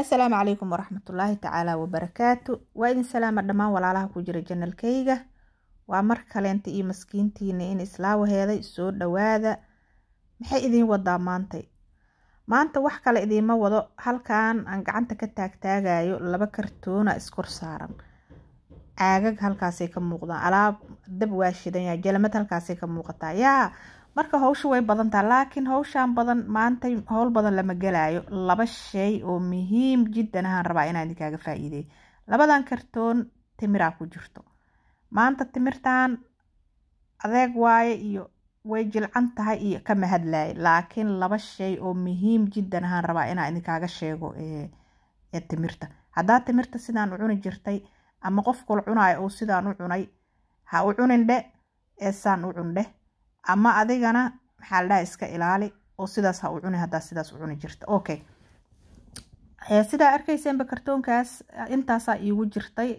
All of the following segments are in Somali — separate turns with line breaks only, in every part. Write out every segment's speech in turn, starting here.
asalaamu calaykum waraxmatullaahi tacaala wabarakaatu waa idin salaama dhammaan walaalaha ku jira janalkayga waa mar kaleenta iyo maskiintiina in islaawa heeday soo dhowaada maxay idiin wadaa maantay maanta wax kale idiinma wado halkan aan gacanta ka taagtaagayo laba kartoona saaran caagag halkaasay ka muuqdaan alaab dab waa shidanyaa jalamad halkaasay ka muuqataa yaa marka hawsha way badan badantaa laakiin hawshaan badan maanta howl badan lama gelaayo laba shay oo muhiim jiddan ahaan rabaa inaan idinkaaga faa'iideey labadan kartoon timiraa ku jirto maanta timirtan adeeg waaye iyo way jilcan tahay iyo kama hadlaaya laakiin laba shay oo muhiim jiddan ahaan rabaa inaan idinkaaga sheego ee timirta haddaa timirta sidaan u cuni jirtay ama qofkul cunaayo oo sidaan u cunay ha u cunin dhe eesaan u cundheh ama adigana maxaa ladhaha iska ilaali oo sidaas ha u cuni hadaa sidaas u cuni jirta okay eh, sidaa arkayseenba kartoonkaas intaasaa iigu jirtay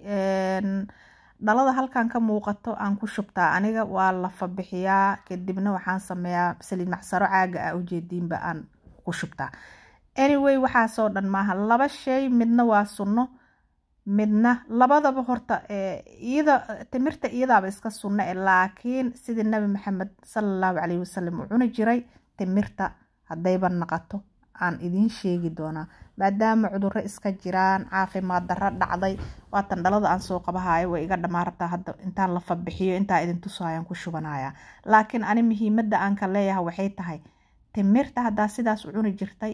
dhalada halkan ka muuqato aan ku shubtaa aniga waa la fabixiyaa kadibna waxaan sameeyaa saliid macsaro caaga ah ujeediinba aan ku shubtaa anyway waxaasoo dhan maaha laba shay midna waa sunno midna labadaba horta eh, iyada timirta iyadaaba iska sunna e laakiin sidii nabi maxamed salallahu caleyhi wasalam uu cuni jiray timirta haddayba naqato aan idiin sheegi doonaa maadaama cuduro iska jiraan caafimaad darro dhacday waatan dhalada aan soo qabahayo way iga dhammaa rabtaa hadda intaan la fabixiyo intaa idin tusaayaan ku shubanaya laakiin ani muhiimadda aan ka leeyahay waxay tahay timirta haddaa sidaas u cuni jirtay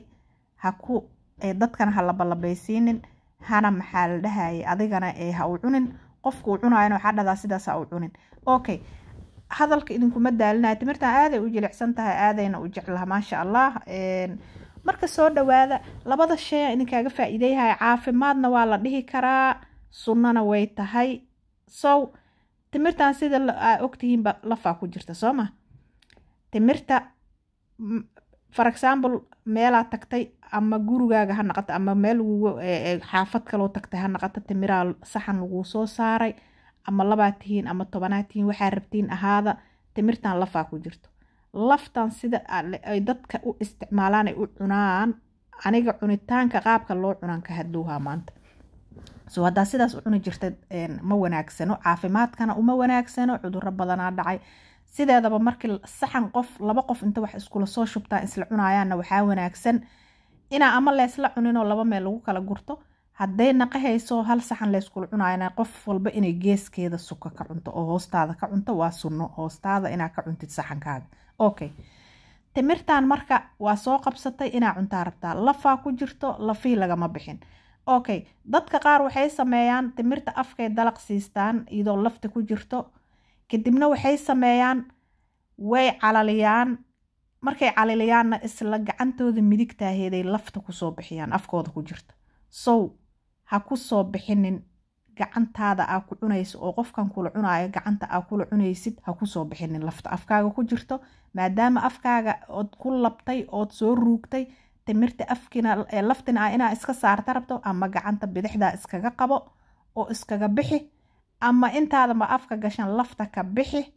ha ku eh, dadkana ha labalabeysiinin hana maxaa la dhahayay adigana ee ha u cunin qofkuu cunayana waxaa dhahdaa sidaas u cunin okay hadalka idinkuma daalinayo timirtan aaday u jilicsan tahay aadayna u jeclaha maasha allah marka soo dhawaada labada shaya idinkaaga faa caafimaadna waa la dhihi karaa sunnana way tahay sow timirtan sida ogtihiinba lafaa ku jirta soo ma timirta for example meelaa tagtay ama gurigaaga ha naqato ama meel xaafad kaloo tagtay ha naqato timiraa saxan laguu soo saaray ama labaa tihiin ama tobanaa tihiin waxaa rabtiin ahaada timirtan lafaa ku jirto laftan sida ay dadka u isticmaalaan ay u cunaan aniga cunitaanka qaabka loo cunaan ka maanta so haddaa sidaas u cuni jirta ma wanaagsano caafimaadkana uma wanaagsano cuduro badanaa dhacay sideedaba markii saxan qof laba qof inta wax iskula soo shubtaa isla cunayaanna waxaa wanaagsan inaa ama leysla cuninoo laba meel lagu kala gurto hadday naqahayso hal saxan layskula cunaayana qof walba inay geeskeeda suka ka cunto oo hoostaada ka cunto waa sunno hoostaada inaa ka cuntid saxankaaga okay timirtan marka waa soo qabsatay inaa cuntaa rabtaa lafaa ku jirto lafii lagama bixin okay dadka qaar waxay sameeyaan timirta afkay dalaq siistaan iyadoo lafta ku jirto kadibna waxay sameeyaan way calaliyaan markay calaliyaanna isla gacantooda midigtaaheeday lafta kusoo bixiyaan afkooda ku jirta sow ha ku soo bixinin gacantaada aa ku cunayso oo qofkan kula cunaayo gacanta aa kula cunaysid ha kusoo bixinin lafta afkaaga ku jirto maadaama afkaaga ood ku labtay ood soo ruugtay timirta afkina laftina ah inaa iska saarta rabto ama gacanta bidixdaa iskaga qabo oo iskaga bixi ama intaadama afka gashan lafta ka bixi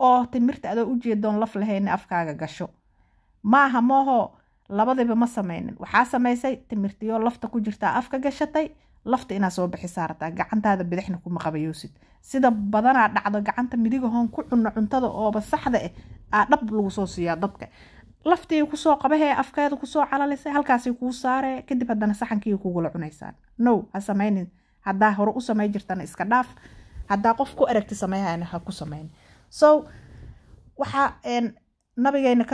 oo timirta adoo ujeedoon laf lahayna afkaaga gasho maaha mooho labadiba ma sameynin waxaa samaysay timirtiyoo lafta ku jirtaa afka gashatay lafta inaa soo bixisaa rabtaa gacantaada bidixna kuma qabayoosid sida badanaa dhacdo gacanta midigahoon ku cunno cuntada ooba saxda eh aa dhab lagu soo siiyaa dadka laftii kusoo qabahee afkeeda kusoo calalisay halkaasay kuu saaree kadib haddana saxankii kugula cunaysaan no ha samaynin haddaa hore u samay jirtana iska dhaaf hadaa qof ku aragti sameeyahana ha ku sameyn so waxaa nabigeena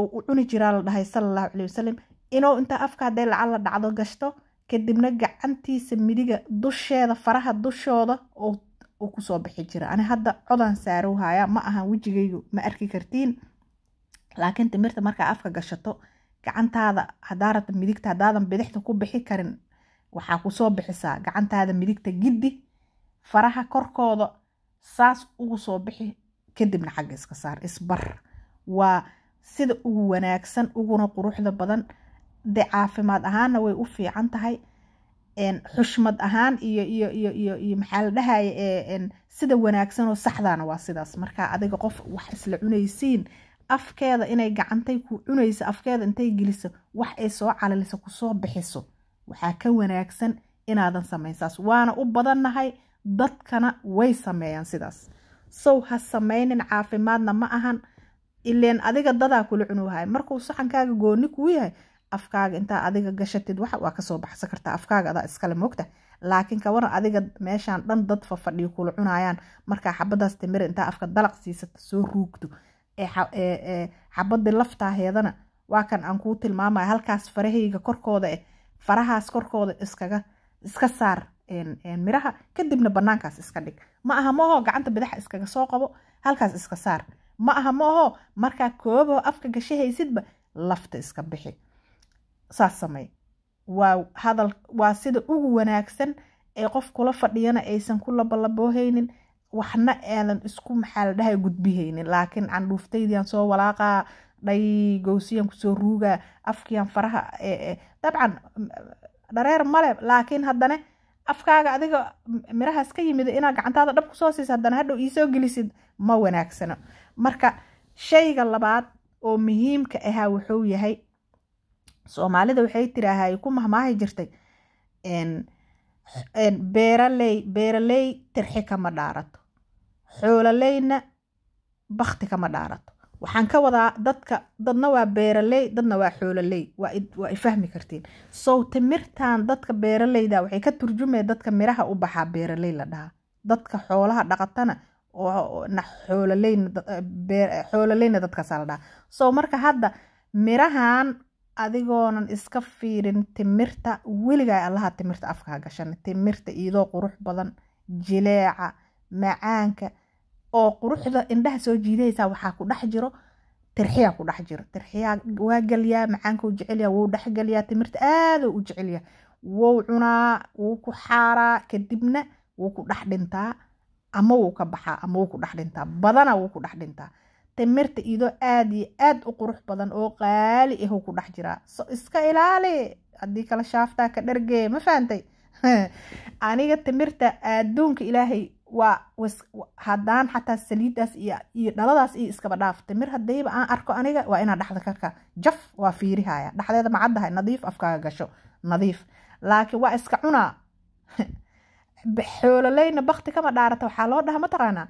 uu cuni jiraa la dhahay salallahu caley wasalam inuu intaa afka haday lacal la dhacdo gashto kadibna gacantiisa midiga dusheeda faraha dushooda uu kusoo bixi jira ani hadda codan saaruhaya ma ahan wejigaygu ma arki kartiin laakiin timirta markaa afka gashato gacantaada hadaarata midigta hadaadan bidixda ku bixi karin waxaa kusoo bixisaa gacantaada midigta giddi faraha korkooda saas ugu soo bixi kadibna xagga iska saar isbar waa sida ugu wanaagsan uguna quruxda badan de caafimaad ahaanna way u fiican tahay xushmad ahaan iyoiyoiyoiyo maxaa la dhahaya sida wanaagsan oo saxdaana waa sidaas markaa adiga qof wax isla cunaysiin afkeeda inay gacantay ku cunayso afkeeda intay geliso wax ay soo calaliso kusoo bixiso waxaa ka wanaagsan inaadan samaynsaas waana u badannahay dadkana way sameeyaan sidaas sow ha sameynin caafimaadna ma ahan ileen adiga dadaa kula cunuuhay markuu saxankaaga gooni kuu yahay afkaaga intaa adiga gashatid wax waa kasoo baxsan kartaa afkaaga adaa iskale moogta laakiin kawaran adiga meeshaan dhan dad fafadhiyo kula cunayaan markaa xabadaas timir intaa afka dalaq siisata soo ruugto ee e, xabadii laftaaheedana waa kan aan kuu tilmaamaya halkaas farahayga korkooda eh farahaas korkooda iskaga iska saar miraha kadibna banaankaas iska dhig ma aha maahoo gacanta bidaxa iskaga soo qabo halkaas iska saar ma aha maahoo markaa kooboo afka gashahaysidba lafta iska bixi saas samey waa hadal waa sida ugu wanaagsan ee qof kula fadhiyana aysan ku labalaboohaynin waxna aanan isku maxaa dhahay gudbihaynin laakiin candhuuftaydiaan soo walaaqaa dhay gowsiyan kusoo ruugaa afkiyan faraha dabcan dhareer male laakiin haddana afkaaga adiga mirahaas ka yimid inaad gacantaada dhab kusoo siisa haddana hadhow iisoo gelisid ma wanaagsano marka shayga labaad oo muhiimka ahaa wuxuu yahay soomaalida waxay tiraaha ay ku mahmaahi jirtay beeraley beeraley tirxi kama dhaarato xoololeyna bakti kama dhaarato waxaan ka wadaa dadka dadna waa beeraley dadna waa xoololey waa ifahmi kartiin sow timirtan dadka beeraleyda waxay ka turjumeen dadka miraha u baxaa beeraley la dhahaa dadka xoolaha dhaqatana xoololeyna eh, eh, dadkaasa la dhahaa sow marka hadda mirahan adigoonan iska fiirin timirta weligaa allaha timirta afkaa gashan timirta iidoo qurux badan jileeca macaanka oo quruxda indhaha soo jiidaysaa waxaa ku dhex jiro tirxiya ku dhex jiro tirxiyaa waa gelyaa macaankau jecelya wuu dhexgelyaa timirta aadoo u jecelya wou cunaa wuu ku xaaraa kadibna wuu ku dhex dhintaa ama wuu ka baxaa ama wuu ku dhex dhintaa badana wuu ku dhex dhintaa timirta idoo aad iyo aad u qurux badan oo qaali ahuu ku dhex jiraa so iska ilaali haddii kala shaaftaa ka dhargee ma fahantay aniga timirta adduunka ilaahay waa haddaan xataa saliidaas iyo dhaladaas iyo iskaba dhaaftay mir hadayba aan arko aniga waa inaa dhaxda kaka jaf waa fiirihaya dhexdeeda macaddahay nadiif afkaga gasho nadiif laakiin waa iska cunaa xoololeyna bakti kama dhaarata waxaa loo dhaha mataqaanaa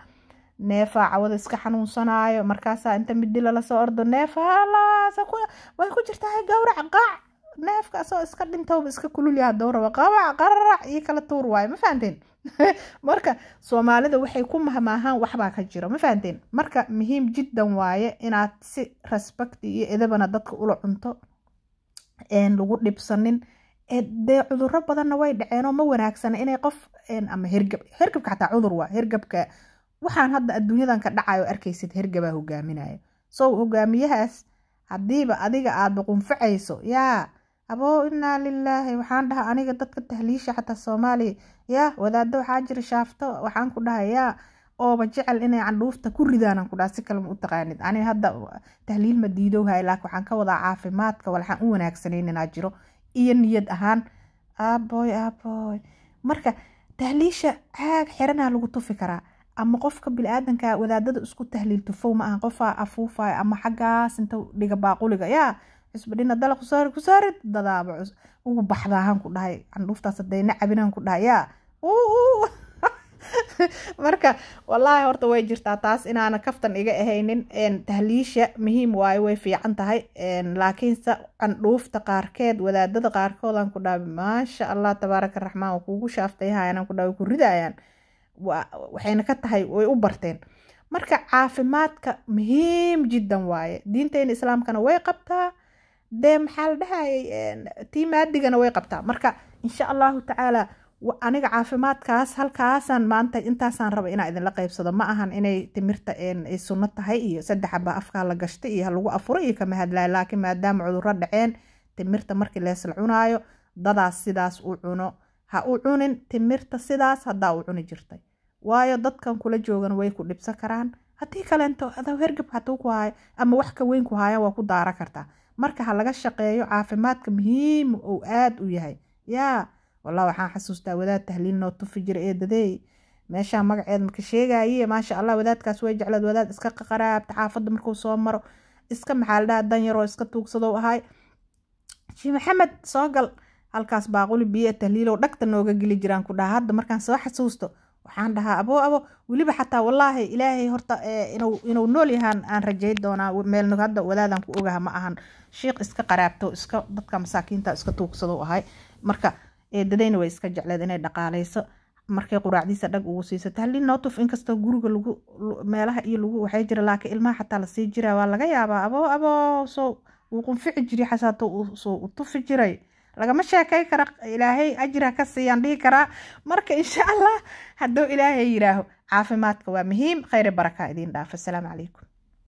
neefaa cawada iska xanuunsanaayo markaasaa inta midila lasoo ordo neefa neefaa way ku jirtaa gawrac qaac neefka asoo iska dhintowba iska kululya hadou rabo qabac qararac iyo kala tuur waayo ma fahanteen marka soomaalida waxay ku mahmaahaan waxbaa ka jiro ma fahanteen marka muhiim jiddan waaye inaad si rasbakti iyo edabana dadka ula cunto een lagu dhibsanin dee cuduro badanna way dhaceenoo ma wanaagsana inay qof ama hergab hergabka xataa cudur waa hergabka waxaan hadda adduunyadan ka dhacayo arkaysid hergabaa hogaaminayo so hogaamiyahaas hadiiba adiga aad baqunfacayso yaa abow inaa lilaahi waxaan dhaha aniga dadka tahliisha xataa soomaaliya yaa wadaado waxaa jira shaafto waxaan ku dhaha yaa ooba jecel inay candhuufta ku ridaan kudhaa si kalema u taqaanid ani hadda tahliil ma diidowhay laakiin waxaan ka wadaa caafimaadka waxaan u wanaagsanayn inaa jiro iyo niyad ahaan aaboy aaboy marka tahliisha caag xiranaa lagu tufi karaa ama qofka bili-aadanka wadaadada isku tahliil tufow ma aha qofaa afuufay ama xaggaas inta dhiga baaquliga yaa cusbadhina dala kusaari kusaari dadaaba ugu baxdaahan ku dhahay candhuuftaas dayna cabinaan ku dhahay marka walaahi horta way jirtaa taas inaana kaftan iga ahaynin tahliisha muhiim waayo way fiican tahay laakiinse candhuufta qaarkeed wadaadada qaarkoodaan ku dhaaba maasha allah tabaaraka raxmaan oo kuugu shaaftayhayanaan ku dhaaba ku ridayaan waxayna ka tahay way u barteen marka caafimaadka muhiim jiddan waaye diinteena islaamkana way qabtaa dee maxaa la dhahayay tii way qabtaa marka insha allahu tacaala aniga caafimaadkaas halkaasan maanta intaasaan raba inaa idinla qaybsado ma ahan inay timirta ay sunno tahay iyo saddex abaa afkaa la gashtay iyo halagu afuro iyo kama hadlaayo laakiin maadaama cudurro dhaceen timirta markii leesla cunaayo dadaas sidaas u cuno ha u cunin timirta sidaas haddaa u cuni jirtay waayo dadkan kula joogan way ku dhibsan karaan haddii kaleento hergab hatuu ku haayo ama wax ka weyn ku haayaan waa ku daara kartaa marka ha laga shaqeeyo caafimaadka muhiim uu aad u yahay yaa wallah waxaan xasuustaa wadaad tahliil noo tufi ee dadeey meeshaa magaceed marka sheegaaye maasha allah wadaadkaas way jecleed wadaad iska qaqaraabta xaafadda markuu soo maro iska maxaa ladhaha danyaroo iska tuugsadow ahay shii maxamed soo gal halkaas baaquli biyo tahliilow dhagta nooga geli jiraan ku dhaha hadda markaan soo xasuusto waxaan dhahaa abo abo weliba xataa walaahi ilaahay horta eh, inuu nool yahaan aan rajay doonaa meel hadda wadaadaan ku ogaha ma ahan shiiq iska qaraabto iska dadka masaakiinta iska tuugsado ahay marka eh, dadayna way iska jecleed inay dhaqaalayso markay quraacdiisa dhag ugu siisato halin nootuf inkastoo guriga lagu meelaha iyo lagu waxay jira laakiin ilmaha xataa lasii jiraa waa laga yaabaa abo abo soo uu qunfici jiri xasaato soo u tufi jiray lagama sheekay kara ilaahay ajira ka siiyaan dhihi karaa marka insha allah hadduu ilaahay yidhaaho caafimaadka waa muhiim khayr baraka idiin dhaafo asalaamu calaykum